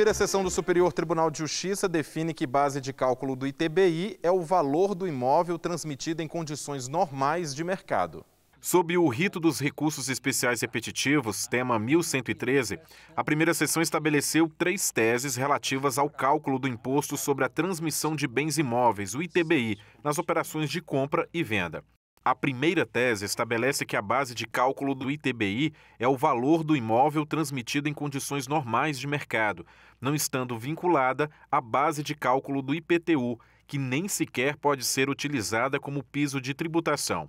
Primeira sessão do Superior Tribunal de Justiça define que base de cálculo do ITBI é o valor do imóvel transmitido em condições normais de mercado. Sob o rito dos recursos especiais repetitivos, tema 1113, a primeira sessão estabeleceu três teses relativas ao cálculo do imposto sobre a transmissão de bens imóveis, o ITBI, nas operações de compra e venda. A primeira tese estabelece que a base de cálculo do ITBI é o valor do imóvel transmitido em condições normais de mercado, não estando vinculada à base de cálculo do IPTU, que nem sequer pode ser utilizada como piso de tributação.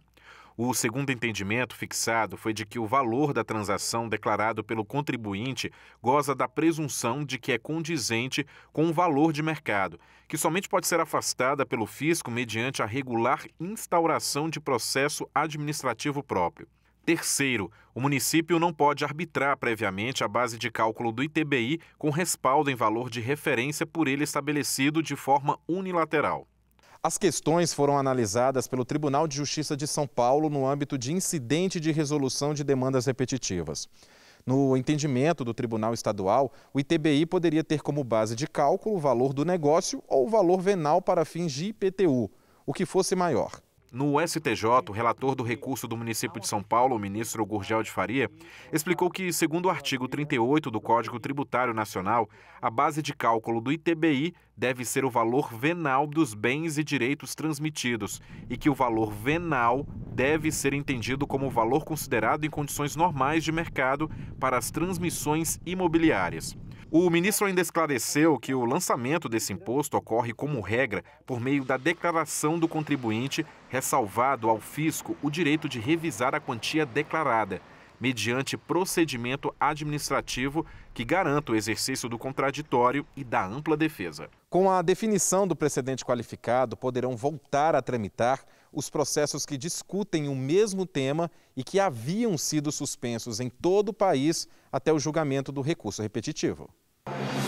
O segundo entendimento fixado foi de que o valor da transação declarado pelo contribuinte goza da presunção de que é condizente com o valor de mercado, que somente pode ser afastada pelo fisco mediante a regular instauração de processo administrativo próprio. Terceiro, o município não pode arbitrar previamente a base de cálculo do ITBI com respaldo em valor de referência por ele estabelecido de forma unilateral. As questões foram analisadas pelo Tribunal de Justiça de São Paulo no âmbito de incidente de resolução de demandas repetitivas. No entendimento do Tribunal Estadual, o ITBI poderia ter como base de cálculo o valor do negócio ou o valor venal para fins de IPTU, o que fosse maior. No STJ, o relator do recurso do município de São Paulo, o ministro Gurgel de Faria, explicou que, segundo o artigo 38 do Código Tributário Nacional, a base de cálculo do ITBI deve ser o valor venal dos bens e direitos transmitidos e que o valor venal deve ser entendido como o valor considerado em condições normais de mercado para as transmissões imobiliárias. O ministro ainda esclareceu que o lançamento desse imposto ocorre como regra por meio da declaração do contribuinte, ressalvado ao fisco o direito de revisar a quantia declarada, mediante procedimento administrativo que garanta o exercício do contraditório e da ampla defesa. Com a definição do precedente qualificado, poderão voltar a tramitar os processos que discutem o mesmo tema e que haviam sido suspensos em todo o país até o julgamento do recurso repetitivo. you